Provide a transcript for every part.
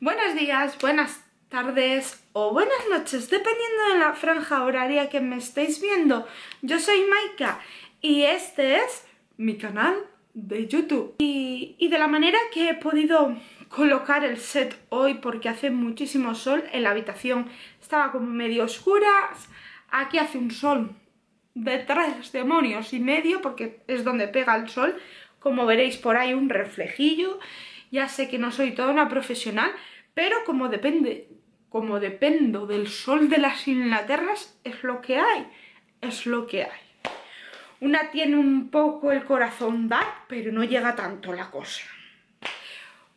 buenos días, buenas tardes o buenas noches, dependiendo de la franja horaria que me estéis viendo. Yo soy Maika y este es mi canal de YouTube. Y, de la manera que he podido colocar el set hoy, porque hace muchísimo sol en la habitación, estaba como medio oscura, aquí hace un sol de tres demonios y medio, porque es donde pega el sol, como veréis por ahí un reflejillo, ya sé que no soy toda una profesional, pero como depende, como dependo del sol de las Inglaterras, es lo que hay, es lo que hay. Una tiene un poco el corazón dark, pero no llega tanto la cosa.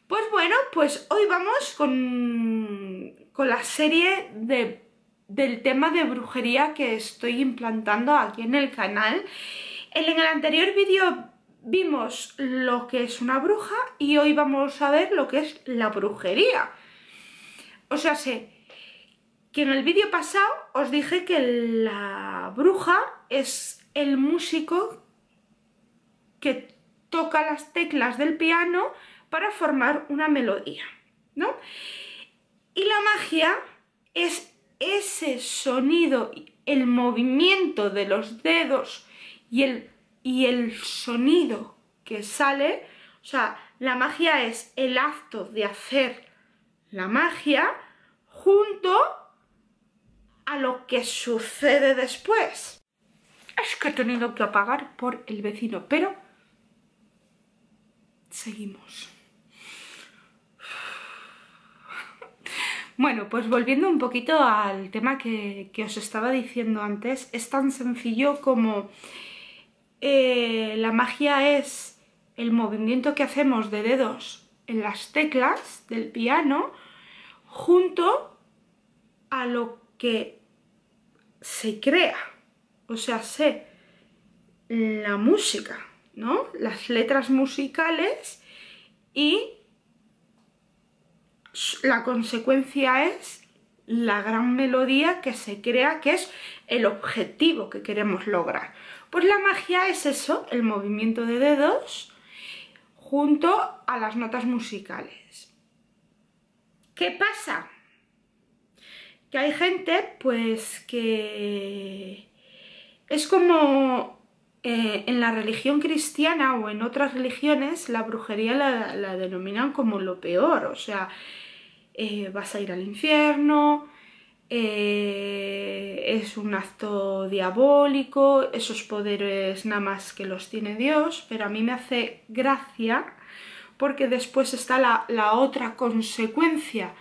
Pues bueno, pues hoy vamos con, la serie del tema de brujería que estoy implantando aquí en el canal. En el anterior vídeo vimos lo que es una bruja y hoy vamos a ver lo que es la brujería. O sea, sé que en el vídeo pasado os dije que la bruja es el músico que toca las teclas del piano para formar una melodía, ¿no? Y la magia es ese sonido, el movimiento de los dedos y el y el sonido que sale, o sea, la magia es el acto de hacer la magia junto a lo que sucede después. Es que he tenido que apagar por el vecino, pero seguimos. Bueno, pues volviendo un poquito al tema que, os estaba diciendo antes, es tan sencillo como eh, la magia es el movimiento que hacemos de dedos en las teclas del piano junto a lo que se crea, o sea, sé la música, ¿no? Las letras musicales y la consecuencia es la gran melodía que se crea, que es el objetivo que queremos lograr. Pues la magia es eso, el movimiento de dedos junto a las notas musicales. ¿Qué pasa? Que hay gente pues que es como eh, en la religión cristiana o en otras religiones la brujería la, denominan como lo peor, o sea, eh, vas a ir al infierno, eh, es un acto diabólico, esos poderes nada más que los tiene Dios, pero a mí me hace gracia porque después está la, otra consecuencia.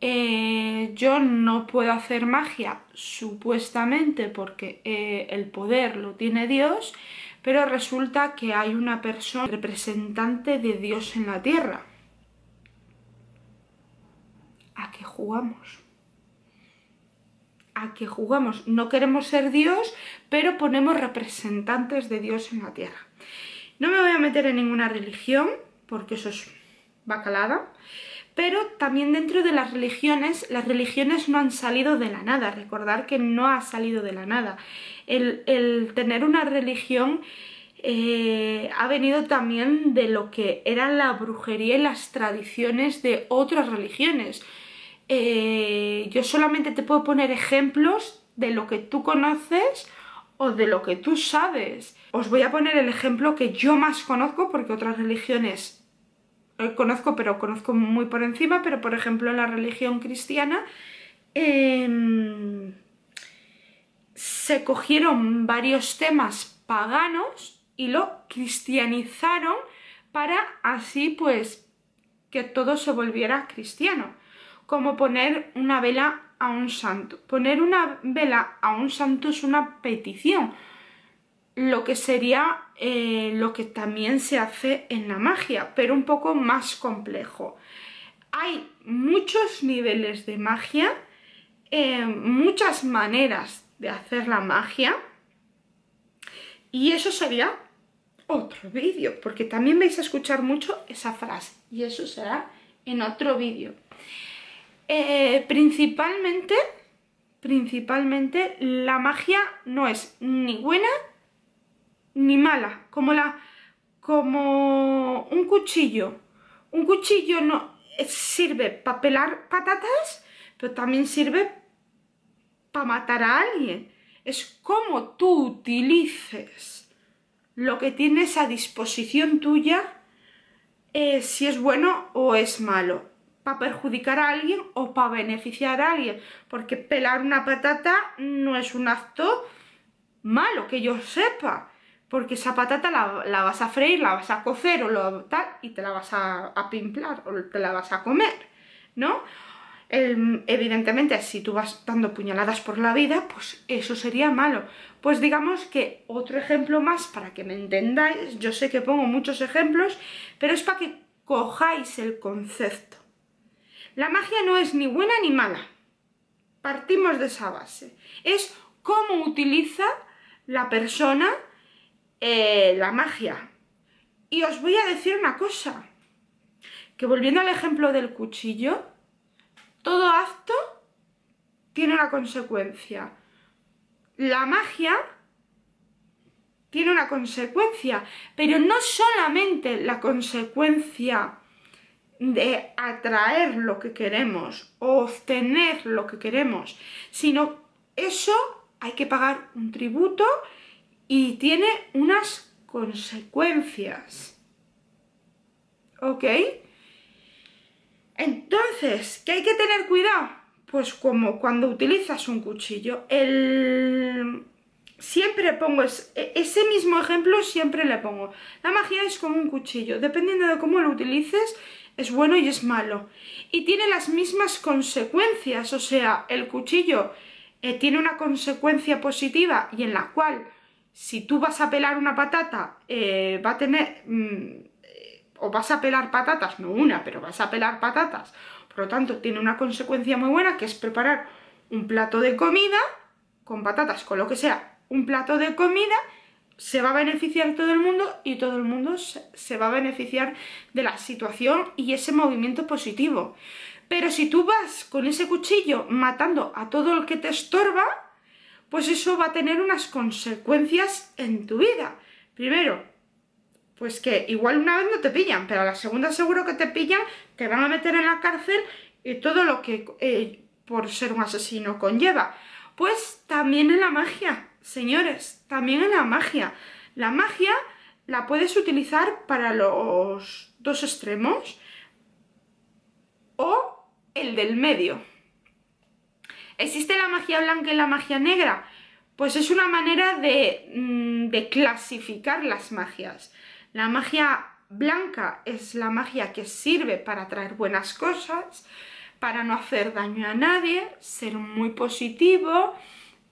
Eh, yo no puedo hacer magia supuestamente porque eh, el poder lo tiene Dios, pero resulta que hay una persona representante de Dios en la tierra. ¿A qué jugamos? que jugamos, no queremos ser Dios, pero ponemos representantes de Dios en la tierra. No me voy a meter en ninguna religión, porque eso es bacalada, pero también dentro de las religiones, las religiones no han salido de la nada, recordar que no ha salido de la nada. El, tener una religión eh, ha venido también de lo que era la brujería y las tradiciones de otras religiones. Eh, yo solamente te puedo poner ejemplos de lo que tú conoces o de lo que tú sabes. Os voy a poner el ejemplo que yo más conozco porque otras religiones eh, conozco, pero conozco muy por encima, pero por ejemplo la religión cristiana em, se cogieron varios temas paganos y lo cristianizaron para así pues que todo se volviera cristiano como poner una vela a un santo. Poner una vela a un santo es una petición, lo que sería eh, lo que también se hace en la magia, pero un poco más complejo. Hay muchos niveles de magia, eh, muchas maneras de hacer la magia, y eso sería otro vídeo, porque también vais a escuchar mucho esa frase, y eso será en otro vídeo. Eh, principalmente, principalmente la magia no es ni buena ni mala, como la como un cuchillo. Un cuchillo no eh, sirve para pelar patatas, pero también sirve para matar a alguien. Es como tú utilices lo que tienes a disposición tuya, eh, si es bueno o es malo perjudicar a alguien o para beneficiar a alguien, porque pelar una patata no es un acto malo, que yo sepa, porque esa patata la, vas a freír, la vas a cocer o lo, tal, y te la vas a, pimplar o te la vas a comer, ¿no? evidentemente, si tú vas dando puñaladas por la vida, pues eso sería malo. Pues digamos que otro ejemplo más para que me entendáis, yo sé que pongo muchos ejemplos, pero es para que cojáis el concepto. La magia no es ni buena ni mala. Partimos de esa base. Es cómo utiliza la persona eh, la magia. Y os voy a decir una cosa. Que volviendo al ejemplo del cuchillo, todo acto tiene una consecuencia. La magia tiene una consecuencia, pero no solamente la consecuencia de atraer lo que queremos, obtener lo que queremos, sino eso hay que pagar un tributo y tiene unas consecuencias. ¿Ok? Entonces, ¿qué hay que tener cuidado? Pues como cuando utilizas un cuchillo, Siempre pongo e, ese mismo ejemplo, siempre le pongo. La magia es como un cuchillo, dependiendo de cómo lo utilices, es bueno y es malo. Y tiene las mismas consecuencias, o sea, el cuchillo eh, tiene una consecuencia positiva y en la cual si tú vas a pelar una patata, eh, va a tener... Mm, o vas a pelar patatas, no una, pero vas a pelar patatas. Por lo tanto, tiene una consecuencia muy buena que es preparar un plato de comida con patatas, con lo que sea, un plato de comida se va a beneficiar todo el mundo y todo el mundo se va a beneficiar de la situación y ese movimiento positivo. Pero si tú vas con ese cuchillo matando a todo el que te estorba, pues eso va a tener unas consecuencias en tu vida. Primero, pues que igual una vez no te pillan, pero la segunda seguro que te pillan, te van a meter en la cárcel y todo lo que eh, por ser un asesino conlleva. Pues también en la magia, Señores, también en la magia. La magia la puedes utilizar para los dos extremos o el del medio. ¿Existe la magia blanca y la magia negra? Pues es una manera de, mm, clasificar las magias. La magia blanca es la magia que sirve para traer buenas cosas, para no hacer daño a nadie, ser muy positivo,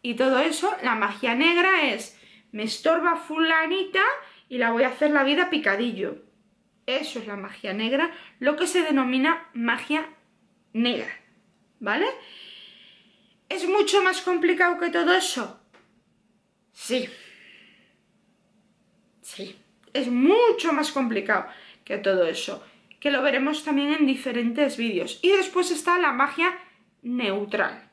y todo eso, la magia negra es, me estorba fulanita y la voy a hacer la vida picadillo. Eso es la magia negra, lo que se denomina magia negra, ¿vale? ¿Es mucho más complicado que todo eso? Sí. Sí, es mucho más complicado que todo eso, que lo veremos también en diferentes vídeos. Y después está la magia neutral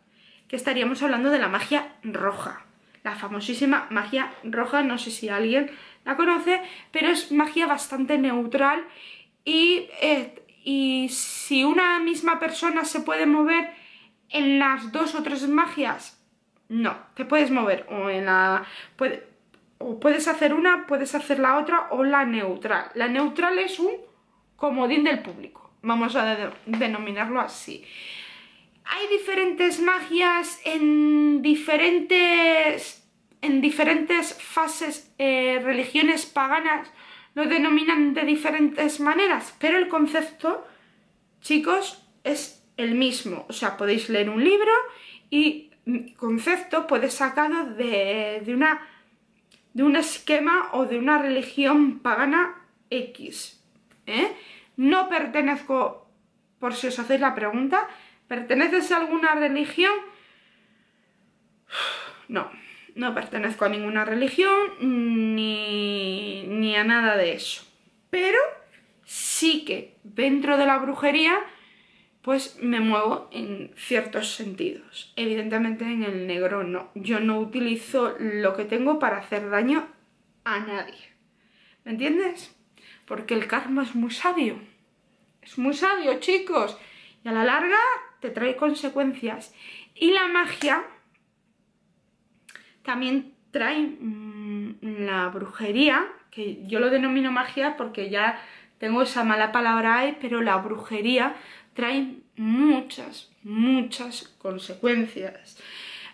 estaríamos hablando de la magia roja. La famosísima magia roja, no sé si alguien la conoce, pero es magia bastante neutral y, eh, y si una misma persona se puede mover en las dos o tres magias, no, te puedes mover o en la... o puedes hacer una, puedes hacer la otra o la neutral. La neutral es un comodín del público, vamos a denominarlo así. Hay diferentes magias en diferentes, en diferentes fases, eh, religiones paganas lo denominan de diferentes maneras, pero el concepto, chicos, es el mismo. O sea, podéis leer un libro y mm, concepto puede sacado de, de, una, un esquema o de una religión pagana X. ¿eh? No pertenezco, por si os hacéis la pregunta, ¿Perteneces a alguna religión? No, no pertenezco a ninguna religión ni, a nada de eso. Pero sí que dentro de la brujería pues me muevo en ciertos sentidos. Evidentemente en el negro no. Yo no utilizo lo que tengo para hacer daño a nadie. ¿Me entiendes? Porque el karma es muy sabio. Es muy sabio, chicos. Y a la larga te trae consecuencias. Y la magia también trae mm, la brujería, que yo lo denomino magia porque ya tengo esa mala palabra ahí, pero la brujería trae muchas, muchas consecuencias.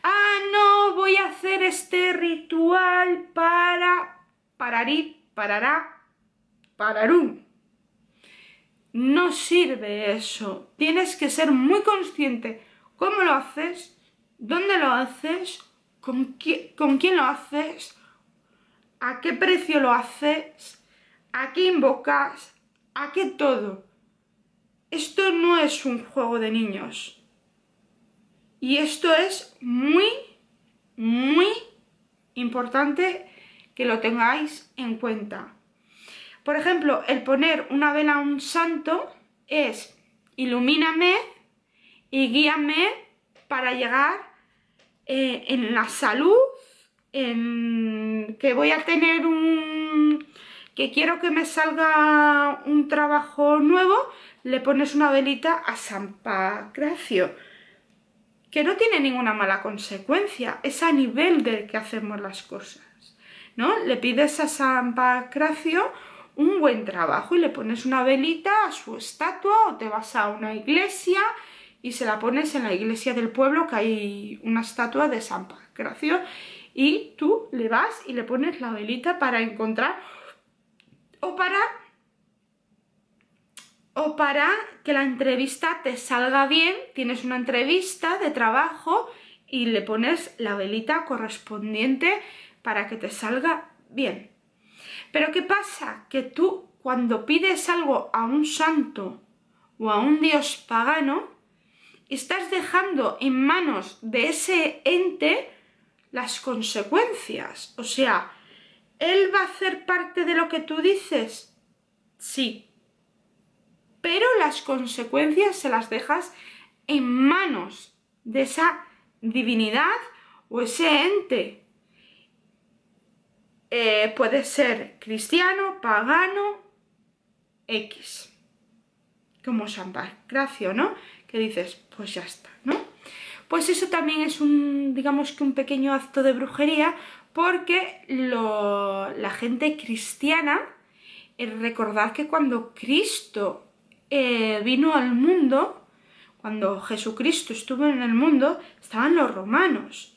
Ah, no, voy a hacer este ritual para Pararí, parará, pararú. No sirve eso. Tienes que ser muy consciente cómo lo haces, dónde lo haces, con, quién lo haces, a qué precio lo haces, a qué invocas, a qué todo. Esto no es un juego de niños. Y esto es muy, muy importante que lo tengáis en cuenta. Por ejemplo, el poner una vela a un santo es ilumíname y guíame para llegar eh, en la salud, en que voy a tener un... que quiero que me salga un trabajo nuevo, le pones una velita a San Pacracio, que no tiene ninguna mala consecuencia, es a nivel del que hacemos las cosas, ¿no? Le pides a San Pacracio un buen trabajo y le pones una velita a su estatua o te vas a una iglesia y se la pones en la iglesia del pueblo que hay una estatua de San Pancracio y tú le vas y le pones la velita para encontrar o para o para que la entrevista te salga bien, tienes una entrevista de trabajo y le pones la velita correspondiente para que te salga bien. Pero ¿qué pasa? Que tú cuando pides algo a un santo o a un dios pagano, estás dejando en manos de ese ente las consecuencias. O sea, ¿él va a hacer parte de lo que tú dices? Sí. Pero las consecuencias se las dejas en manos de esa divinidad o ese ente eh, puede ser cristiano, pagano, X. Como San Pancracio, ¿no? Que dices, pues ya está, ¿no? Pues eso también es un, digamos que un pequeño acto de brujería porque la gente cristiana, eh, recordad que cuando Cristo eh, vino al mundo, cuando Jesucristo estuvo en el mundo, estaban los romanos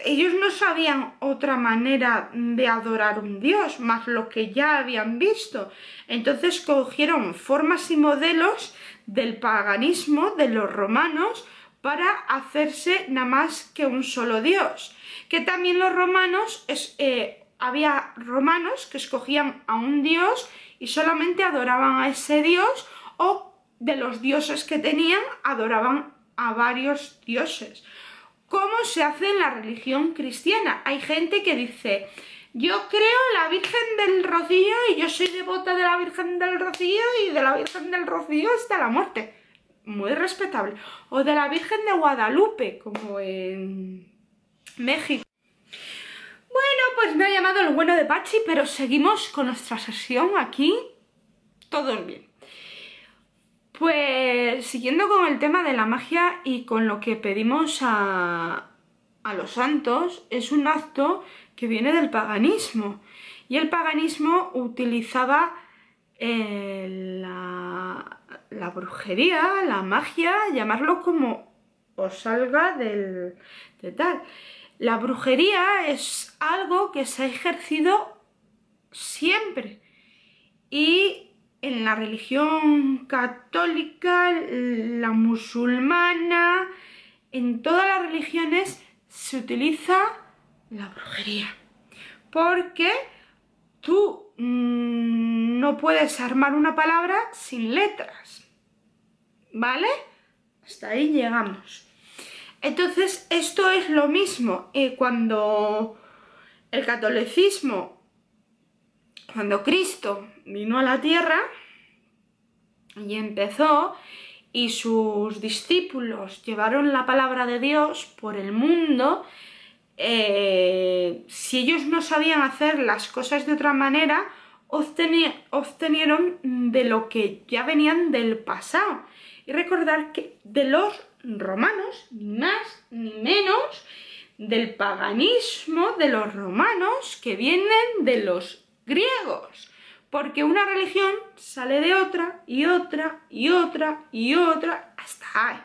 ellos no sabían otra manera de adorar un dios más lo que ya habían visto. Entonces cogieron formas y modelos del paganismo de los romanos para hacerse nada más que un solo dios. Que también los romanos, eh, había romanos que escogían a un dios y solamente adoraban a ese dios o de los dioses que tenían adoraban a varios dioses cómo se hace en la religión cristiana. Hay gente que dice, yo creo en la Virgen del Rocío y yo soy devota de la Virgen del Rocío y de la Virgen del Rocío hasta la muerte. Muy respetable. O de la Virgen de Guadalupe, como en México. Bueno, pues me ha llamado el bueno de Pachi, pero seguimos con nuestra sesión aquí. todo bien. Pues siguiendo con el tema de la magia y con lo que pedimos a, los santos, es un acto que viene del paganismo. Y el paganismo utilizaba eh, la, brujería, la magia, llamarlo como os salga del de tal. La brujería es algo que se ha ejercido siempre y en la religión católica, la musulmana, en todas las religiones se utiliza la brujería. Porque tú mm, no puedes armar una palabra sin letras. ¿Vale? Hasta ahí llegamos. Entonces, esto es lo mismo eh, cuando el catolicismo cuando Cristo vino a la tierra y empezó y sus discípulos llevaron la palabra de Dios por el mundo, eh, si ellos no sabían hacer las cosas de otra manera, obtenieron de lo que ya venían del pasado. Y recordar que de los romanos, ni más ni menos, del paganismo de los romanos que vienen de los griegos, porque una religión sale de otra y otra y otra y otra hasta ahí.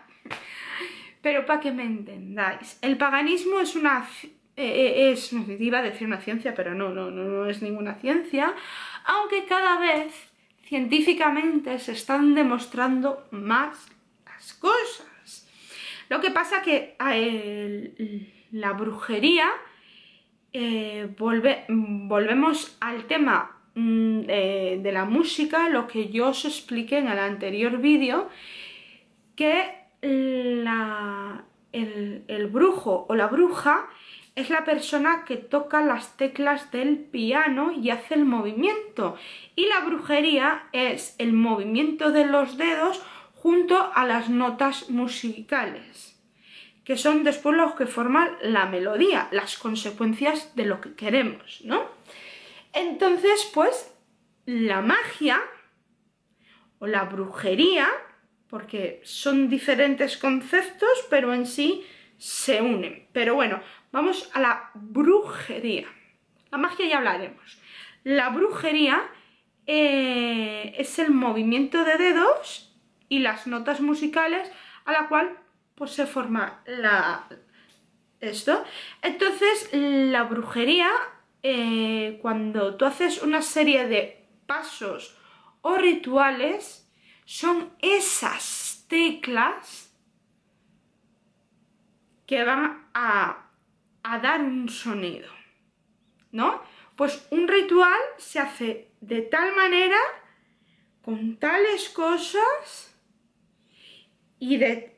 Pero para que me entendáis, el paganismo es una... Eh, eh, es, iba a decir una ciencia, pero no, no, no, es ninguna ciencia, aunque cada vez científicamente se están demostrando más las cosas. Lo que pasa que la brujería eh, mm, volvemos al tema mm, de, la música, lo que yo os expliqué en el anterior vídeo, que el, brujo o la bruja es la persona que toca las teclas del piano y hace el movimiento. Y la brujería es el movimiento de los dedos junto a las notas musicales que son después los que forman la melodía, las consecuencias de lo que queremos, ¿no? Entonces, pues, la magia o la brujería, porque son diferentes conceptos, pero en sí se unen. Pero bueno, vamos a la brujería. La magia ya hablaremos. La brujería eh, es el movimiento de dedos y las notas musicales a la cual pues se forma la, esto. Entonces, la brujería, eh, cuando tú haces una serie de pasos o rituales, son esas teclas que van a, a dar un sonido, ¿no? Pues un ritual se hace de tal manera, con tales cosas y de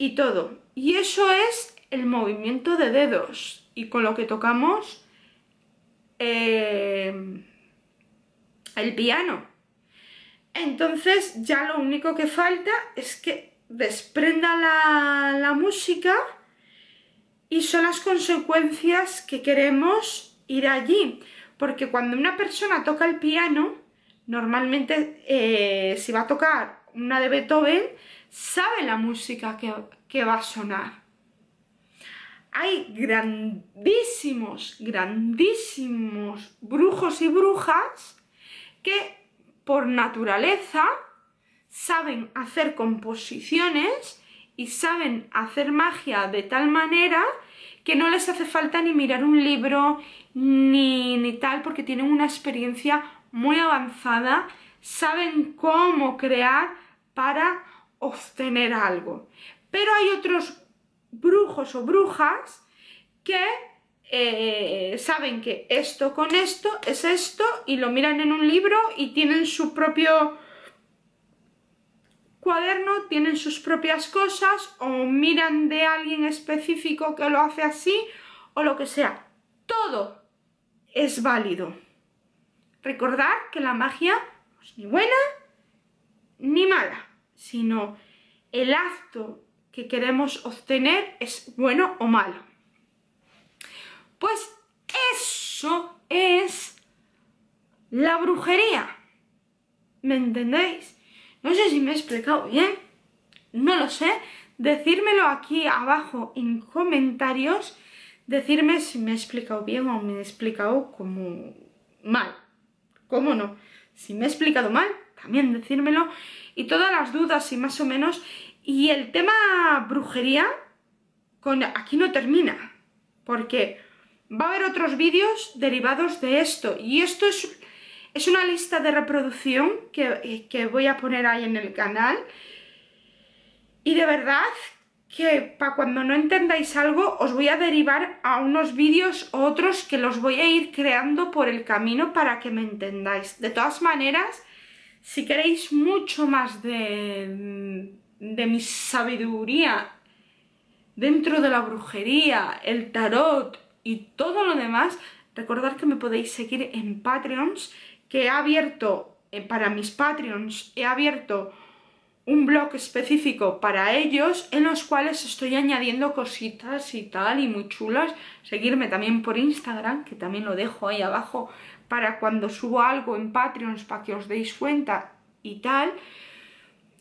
y todo. Y eso es el movimiento de dedos y con lo que tocamos eh, el piano. Entonces ya lo único que falta es que desprenda la, música y son las consecuencias que queremos ir allí. Porque cuando una persona toca el piano, normalmente eh, si va a tocar una de Beethoven, sabe la música que, va a sonar. Hay grandísimos, grandísimos brujos y brujas que por naturaleza saben hacer composiciones y saben hacer magia de tal manera que no les hace falta ni mirar un libro ni, ni, tal, porque tienen una experiencia muy avanzada, saben cómo crear para obtener algo. Pero hay otros brujos o brujas que eh, saben que esto con esto es esto y lo miran en un libro y tienen su propio cuaderno, tienen sus propias cosas o miran de alguien específico que lo hace así o lo que sea. Todo es válido. Recordar que la magia no es pues, ni buena ni mala sino el acto que queremos obtener es bueno o malo. Pues eso es la brujería. ¿Me entendéis? No sé si me he explicado bien. No lo sé. Decírmelo aquí abajo en comentarios. Decirme si me he explicado bien o me he explicado como mal. ¿Cómo no? Si me he explicado mal, también decírmelo, y todas las dudas y más o menos. Y el tema brujería, con, aquí no termina, porque va a haber otros vídeos derivados de esto, y esto es, es una lista de reproducción que, voy a poner ahí en el canal, y de verdad que para cuando no entendáis algo os voy a derivar a unos vídeos otros que los voy a ir creando por el camino para que me entendáis. De todas maneras, si queréis mucho más de, de mi sabiduría dentro de la brujería, el tarot y todo lo demás, recordad que me podéis seguir en Patreons, que he abierto, eh, para mis Patreons, he abierto un blog específico para ellos en los cuales estoy añadiendo cositas y tal y muy chulas. Seguirme también por Instagram, que también lo dejo ahí abajo para cuando subo algo en Patreons, para que os deis cuenta y tal.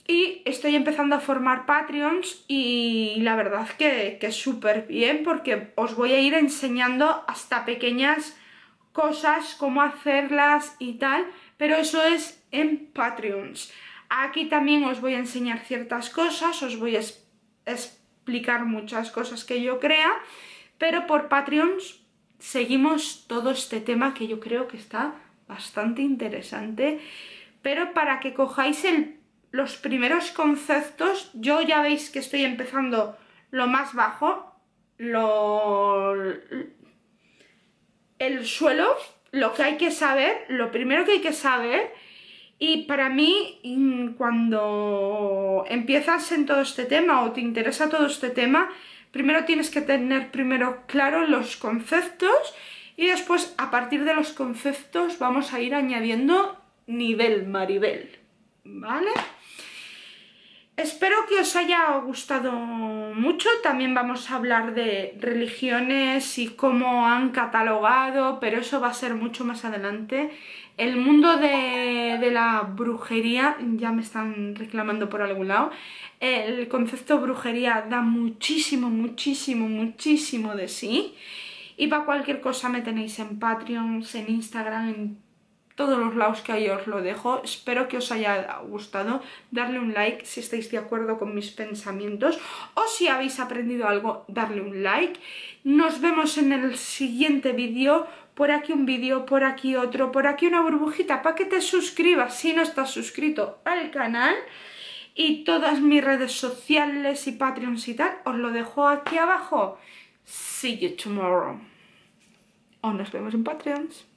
Y estoy empezando a formar Patreons y la verdad que, es súper bien porque os voy a ir enseñando hasta pequeñas cosas, cómo hacerlas y tal, pero eso es en Patreons. Aquí también os voy a enseñar ciertas cosas, os voy a explicar muchas cosas que yo crea, pero por Patreons seguimos todo este tema que yo creo que está bastante interesante, pero para que cojáis los primeros conceptos, yo ya veis que estoy empezando lo más bajo, lo, el suelo, lo que hay que saber, lo primero que hay que saber, y para mí, mm, cuando empiezas en todo este tema o te interesa todo este tema, primero tienes que tener primero claro los conceptos y después a partir de los conceptos vamos a ir añadiendo nivel Maribel, ¿vale? Espero que os haya gustado mucho, también vamos a hablar de religiones y cómo han catalogado, pero eso va a ser mucho más adelante. El mundo de, la brujería, ya me están reclamando por algún lado, el concepto brujería da muchísimo, muchísimo, muchísimo de sí. Y para cualquier cosa me tenéis en Patreon, en Instagram, en todos los lados que hay os lo dejo. Espero que os haya gustado. Darle un like si estáis de acuerdo con mis pensamientos o si habéis aprendido algo, darle un like. Nos vemos en el siguiente vídeo. Por aquí un vídeo, por aquí otro, por aquí una burbujita para que te suscribas si no estás suscrito al canal y todas mis redes sociales y Patreons y tal, os lo dejo aquí abajo. See you tomorrow. O nos vemos en Patreons.